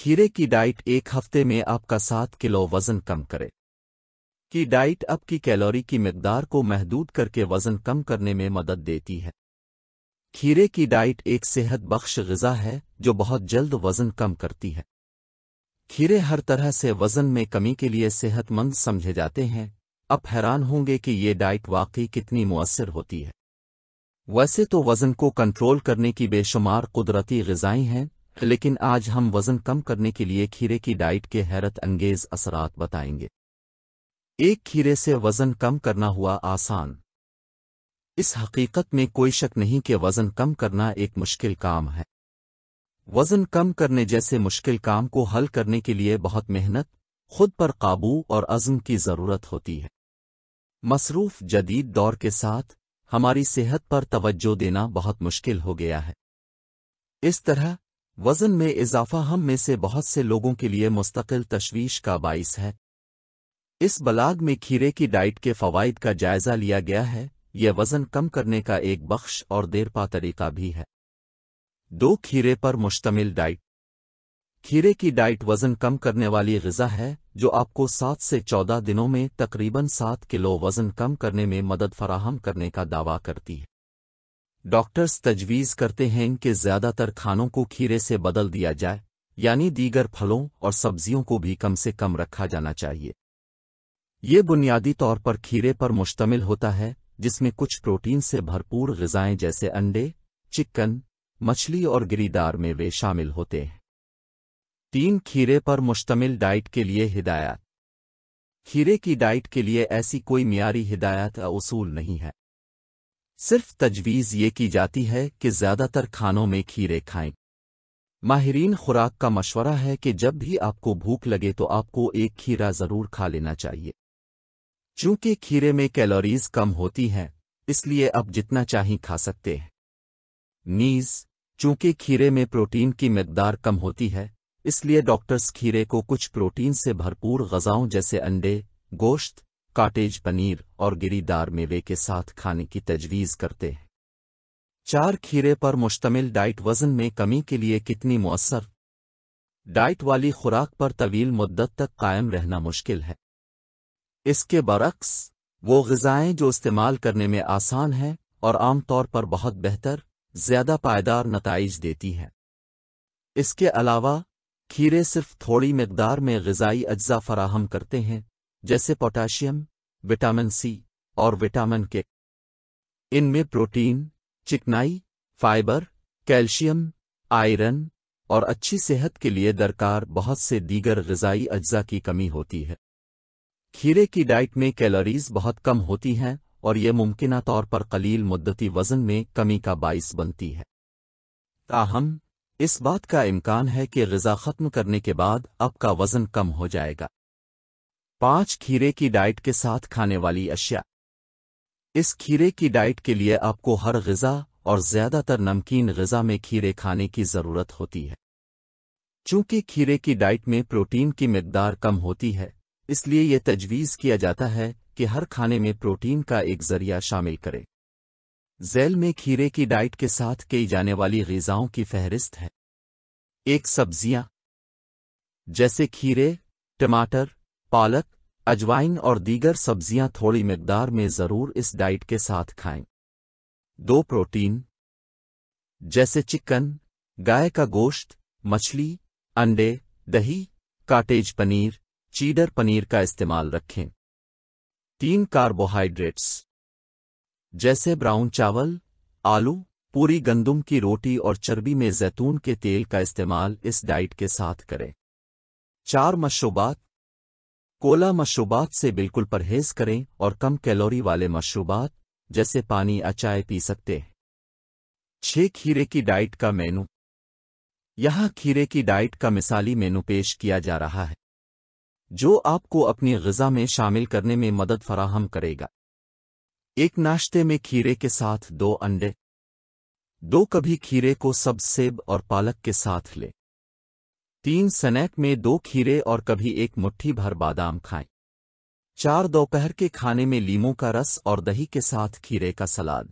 खीरे की डाइट एक हफ्ते में आपका सात किलो वजन कम करे की डाइट आपकी कैलोरी की मकदार को महदूद करके वजन कम करने में मदद देती है खीरे की डाइट एक सेहत बख्श गज़ा है जो बहुत जल्द वजन कम करती है खीरे हर तरह से वजन में कमी के लिए सेहतमंद समझे जाते हैं अब हैरान होंगे कि ये डाइट वाकई कितनी मुअसर होती है वैसे तो वजन को कंट्रोल करने की बेशुमार कुदरती गजाएं हैं लेकिन आज हम वजन कम करने के लिए खीरे की डाइट के हैरत अंगेज असरात बताएंगे एक खीरे से वजन कम करना हुआ आसान इस हकीकत में कोई शक नहीं कि वजन कम करना एक मुश्किल काम है वजन कम करने जैसे मुश्किल काम को हल करने के लिए बहुत मेहनत खुद पर काबू और अज़म की ज़रूरत होती है मसरूफ जदीद दौर के साथ हमारी सेहत पर तवज्जो देना बहुत मुश्किल हो गया है इस तरह वजन में इजाफा हम में से बहुत से लोगों के लिए मुस्तकिल तशवीश का बाइस है इस बलाग में खीरे की डाइट के फ़वाद का जायज़ा लिया गया है यह वज़न कम करने का एक बख्श और देरपा तरीका भी है दो खीरे पर मुश्तमिल डाइट खीरे की डाइट वज़न कम करने वाली गज़ा है जो आपको सात से चौदह दिनों में तकरीबन सात किलो वज़न कम करने में मदद फराहम करने का दावा करती है डॉक्टर्स तजवीज़ करते हैं कि ज़्यादातर खानों को खीरे से बदल दिया जाए यानी दीगर फलों और सब्जियों को भी कम से कम रखा जाना चाहिए ये बुनियादी तौर पर खीरे पर मुश्तमिल होता है जिसमें कुछ प्रोटीन से भरपूर गजाएं जैसे अंडे चिकन मछली और गिरीदार में वे शामिल होते हैं तीन खीरे पर मुश्तमिल डाइट के लिए हिदायत खीरे की डाइट के लिए ऐसी कोई मीरी हिदायत या नहीं है सिर्फ तजवीज़ ये की जाती है कि ज़्यादातर खानों में खीरे खाएं माहरीन खुराक का मशवरा है कि जब भी आपको भूख लगे तो आपको एक खीरा ज़रूर खा लेना चाहिए चूंकि खीरे में कैलोरीज़ कम होती हैं इसलिए आप जितना चाहें खा सकते हैं नीज़ चूंकि खीरे में प्रोटीन की मकदार कम होती है इसलिए डॉक्टर्स खीरे को कुछ प्रोटीन से भरपूर गज़ाओं जैसे अंडे गोश्त काटेज पनीर और गिरीदार मेवे के साथ खाने की तजवीज़ करते हैं चार खीरे पर मुश्तमिल डाइट वजन में कमी के लिए कितनी मौसर डाइट वाली खुराक पर तवील मुद्दत तक कायम रहना मुश्किल है इसके बरक्स वो गज़ाएं जो इस्तेमाल करने में आसान हैं और आमतौर पर बहुत बेहतर ज़्यादा पायदार नतज देती हैं इसके अलावा खीरे सिर्फ थोड़ी मकदार में गज़ाई अज्जा फराहम करते हैं जैसे पोटाशियम विटामिन सी और विटामिन के इनमें प्रोटीन चिकनाई फाइबर कैल्शियम आयरन और अच्छी सेहत के लिए दरकार बहुत से दीगर गजाई अज्जा की कमी होती है खीरे की डाइट में कैलोरीज बहुत कम होती हैं और ये मुमकिन तौर पर कलील मुद्दती वजन में कमी का बायस बनती है ताहम इस बात का इम्कान है कि गजा खत्म करने के बाद आपका वजन कम हो जाएगा पांच खीरे की डाइट के साथ खाने वाली अशिया इस खीरे की डाइट के लिए आपको हर गज़ा और ज़्यादातर नमकीन गज़ा में खीरे खाने की ज़रूरत होती है चूंकि खीरे की डाइट में प्रोटीन की मकदार कम होती है इसलिए यह तजवीज़ किया जाता है कि हर खाने में प्रोटीन का एक ज़रिया शामिल करें जैल में खीरे की डाइट के साथ कई जाने वाली गज़ाओं की फहरिस्त है एक सब्जियां जैसे खीरे टमाटर पालक अजवाइन और दीगर सब्जियां थोड़ी मकदार में ज़रूर इस डाइट के साथ खाएं दो प्रोटीन जैसे चिकन गाय का गोश्त मछली अंडे दही काटेज पनीर चीडर पनीर का इस्तेमाल रखें तीन कार्बोहाइड्रेट्स जैसे ब्राउन चावल आलू पूरी गंदुम की रोटी और चर्बी में जैतून के तेल का इस्तेमाल इस डाइट के साथ करें चार मशरूबात कोला मशरूबात से बिल्कुल परहेज करें और कम कैलोरी वाले मशरूबात जैसे पानी अचाय पी सकते हैं छह खीरे की डाइट का मेनू यहां खीरे की डाइट का मिसाली मेनू पेश किया जा रहा है जो आपको अपनी गजा में शामिल करने में मदद फराहम करेगा एक नाश्ते में खीरे के साथ दो अंडे दो कभी खीरे को सब सेब और पालक के साथ ले तीन स्नैक में दो खीरे और कभी एक मुट्ठी भर बादाम खाएं चार दोपहर के खाने में लीमू का रस और दही के साथ खीरे का सलाद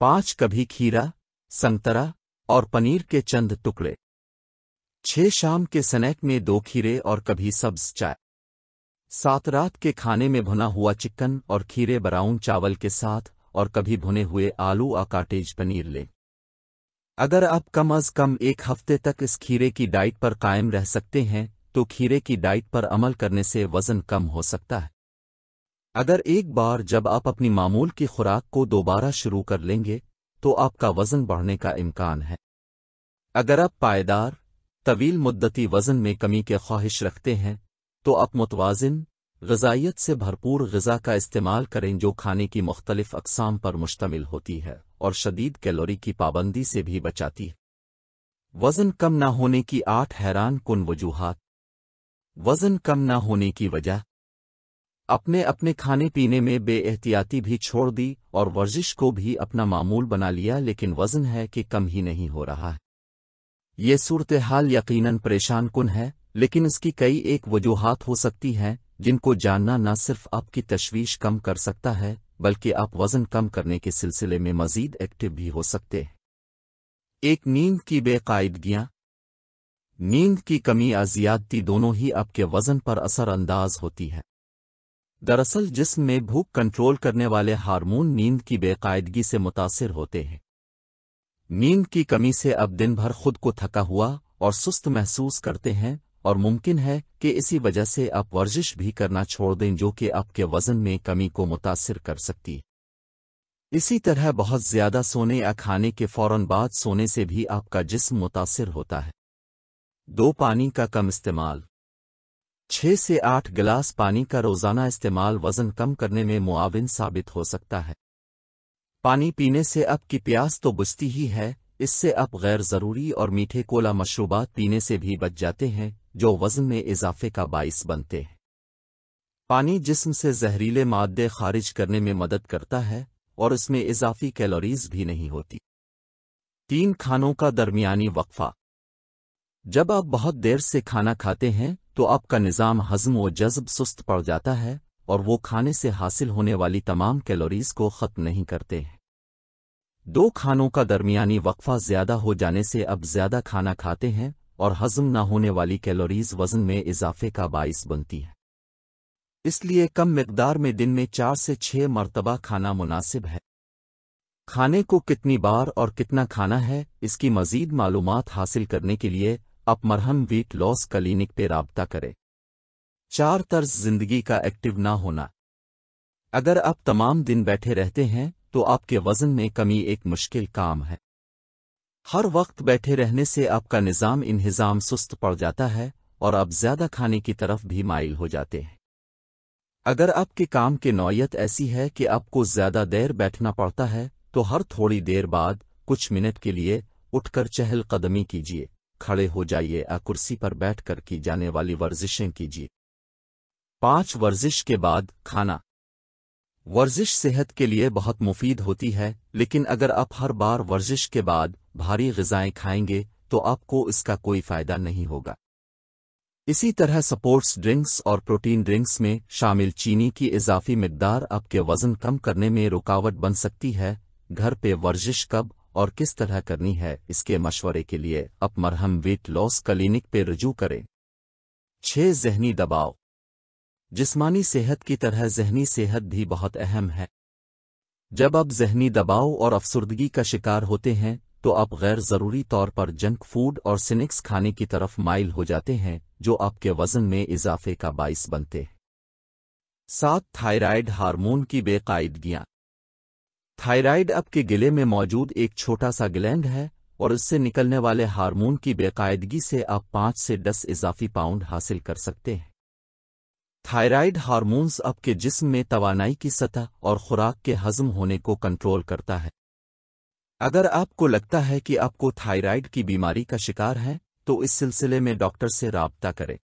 पांच कभी खीरा संतरा और पनीर के चंद टुकड़े छह शाम के स्नैक में दो खीरे और कभी सब्ज चाय सात रात के खाने में भुना हुआ चिकन और खीरे ब्राउन चावल के साथ और कभी भुने हुए आलू और काटेज पनीर लें अगर आप कम अज कम एक हफ्ते तक इस खीरे की डाइट पर कायम रह सकते हैं तो खीरे की डाइट पर अमल करने से वजन कम हो सकता है अगर एक बार जब आप अपनी मामूल की खुराक को दोबारा शुरू कर लेंगे तो आपका वजन बढ़ने का इम्कान है अगर आप पायदार तवील मुद्दती वजन में कमी के ख्वाहिश रखते हैं तो आप मुतवाजन गजाइत से भरपूर गज़ा का इस्तेमाल करें जो खाने की मुख्तलिफ अकसाम पर मुश्तमिल होती है और शदीद कैलोरी की पाबंदी से भी बचाती है वज़न कम न होने की आठ हैरान कन वजूहत वज़न कम न होने की वजह अपने अपने खाने पीने में बे एहतियाती भी छोड़ दी और वर्जिश को भी अपना मामूल बना लिया लेकिन वज़न है कि कम ही नहीं हो रहा है ये सूरत हाल यकीनन परेशान कन है लेकिन इसकी कई एक वजूहत हो सकती हैं जिनको जानना न सिर्फ आपकी तश्वीश कम कर सकता है बल्कि आप वजन कम करने के सिलसिले में मजीद एक्टिव भी हो सकते हैं एक नींद की बेकायदगियां नींद की कमी या ज्यादती दोनों ही आपके वजन पर असरअंदाज होती है दरअसल जिस्म में भूख कंट्रोल करने वाले हार्मोन नींद की बेकायदगी से मुतासर होते हैं नींद की कमी से अब दिन भर खुद को थका हुआ और सुस्त महसूस करते हैं और मुमकिन है कि इसी वजह से आप वर्जिश भी करना छोड़ दें जो कि आपके वजन में कमी को मुतासर कर सकती है इसी तरह बहुत ज्यादा सोने या खाने के फौरन बाद सोने से भी आपका जिस्म मुतासर होता है दो पानी का कम इस्तेमाल छह से आठ गिलास पानी का रोजाना इस्तेमाल वजन कम करने में मुआविन साबित हो सकता है पानी पीने से आपकी प्यास तो बुझती ही है इससे आप गैर ज़रूरी और मीठे कोला मशरूबात पीने से भी बच जाते हैं जो वजन में इजाफे का बायस बनते हैं पानी जिस्म से जहरीले मादे खारिज करने में मदद करता है और इसमें इजाफी कैलोरीज भी नहीं होती तीन खानों का दरमियानी वक्फा जब आप बहुत देर से खाना खाते हैं तो आपका निज़ाम हजम व जज्ब सुस्त पड़ जाता है और वो खाने से हासिल होने वाली तमाम कैलोरीज को ख़त्म नहीं करते हैं दो खानों का दरमियानी वक्फा ज़्यादा हो जाने से अब ज़्यादा खाना खाते हैं और हजम न होने वाली कैलोरीज वजन में इजाफे का बायस बनती है इसलिए कम मकदार में दिन में चार से छह मरतबा खाना मुनासिब है खाने को कितनी बार और कितना खाना है इसकी मजीद मालूम हासिल करने के लिए आप मरहम वीट लॉस क्लिनिक पर रबता करें चार तर्ज जिंदगी का एक्टिव ना होना अगर आप तमाम दिन बैठे रहते हैं तो आपके वजन में कमी एक मुश्किल काम है हर वक्त बैठे रहने से आपका निज़ाम इन्हज़ाम सुस्त पड़ जाता है और आप ज़्यादा खाने की तरफ भी माइल हो जाते हैं अगर आपके काम की नौयत ऐसी है कि आपको ज़्यादा देर बैठना पड़ता है तो हर थोड़ी देर बाद कुछ मिनट के लिए उठकर चहलकदमी कीजिए खड़े हो जाइए या कुर्सी पर बैठकर की जाने वाली वर्जिशें कीजिए पांच वर्जिश के बाद खाना वर्जिश सेहत के लिए बहुत मुफीद होती है लेकिन अगर आप हर बार वर्जिश के बाद भारी गजाएं खाएंगे तो आपको इसका कोई फायदा नहीं होगा इसी तरह सपोर्ट्स ड्रिंक्स और प्रोटीन ड्रिंक्स में शामिल चीनी की इजाफी मकदार आपके वजन कम करने में रुकावट बन सकती है घर पे वर्जिश कब और किस तरह करनी है इसके मशवरे के लिए अब मरहम वेट लॉस क्लिनिक पे रजू करें छह जहनी दबाव जिस्मानी सेहत की तरह जहनी सेहत भी बहुत अहम है जब आप जहनी दबाव और अफसरदगी का शिकार होते हैं तो आप गैर ज़रूरी तौर पर जंक फूड और स्नैक्स खाने की तरफ माइल हो जाते हैं जो आपके वजन में इजाफे का बायस बनते हैं सात थायराइड हार्मोन की बेकायदगियां थायराइड आपके गिले में मौजूद एक छोटा सा ग्लैंड है और इससे निकलने वाले हार्मोन की बेकायदगी से आप पांच से दस इजाफी पाउंड हासिल कर सकते हैं थायराइड हार्मोन्स आपके जिस्म में तोानाई की सतह और खुराक के हजम होने को कंट्रोल करता है अगर आपको लगता है कि आपको थायराइड की बीमारी का शिकार है तो इस सिलसिले में डॉक्टर से रबता करें